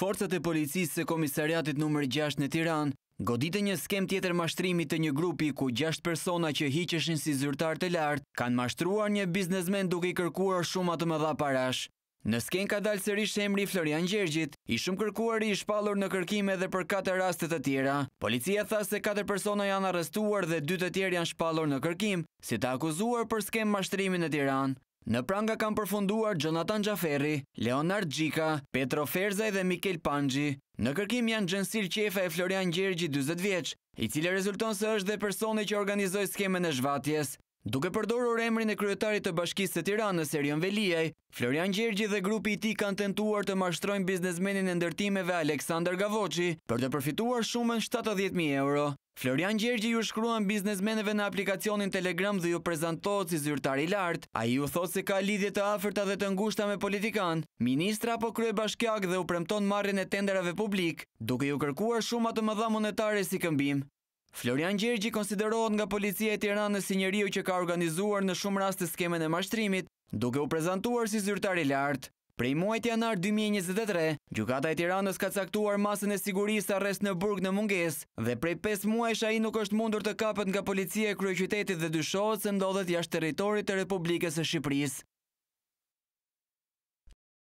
forcët e policisë se komisariatit nëmër 6 në Tiran, goditë një skem tjetër mashtrimit të një grupi ku 6 persona që hiqeshin si zyrtar të lartë, kanë mashtruar një biznesmen duke i kërkuar shumë atë më dha parash. Në skem ka dalë sërish emri Florian Gjergjit, i shumë kërkuar i shpalur në kërkime dhe për 4 rastet të tjera. Policia tha se 4 persona janë arrestuar dhe 2 të tjerë janë shpalur në kërkim, si të akuzuar për skem mashtrimin në Tiran. Në pranga kam përfunduar Jonathan Gjaferi, Leonard Gjika, Petro Ferzaj dhe Mikel Pangji. Në kërkim janë gjënsir qefa e Florian Gjergji 20 vjeq, i cilë rezulton së është dhe personi që organizoj skemen e zhvatjes. Duke përdoru remrin e kryetarit të bashkisë të tiranë në serion Velijaj, Florian Gjergji dhe grupi i ti kanë tentuar të mashtrojnë biznesmenin e ndërtimeve Aleksandar Gavoci për të përfituar shumën 70.000 euro. Florian Gjergji ju shkruan biznesmeneve në aplikacionin Telegram dhe ju prezentohet si zyrtari lartë, a ju thot se ka lidhje të aferta dhe të ngushta me politikan, ministra apo krye bashkjak dhe u premton marrën e tenderave publik, duke ju kërkuar shumë të më dha monetare si këmbim. Florian Gjergji konsiderohet nga policia e tiranës si njeriu që ka organizuar në shumë rast të skemen e mashtrimit, duke u prezentuar si zyrtari lartë. Prej muajt janar 2023, Gjukata e Tiranës ka caktuar masën e sigurisë arrest në burg në munges dhe prej 5 muaj shahi nuk është mundur të kapët nga policia e kryeqytetit dhe dyshojt se ndodhet jashtë teritorit e Republikës e Shqipëris.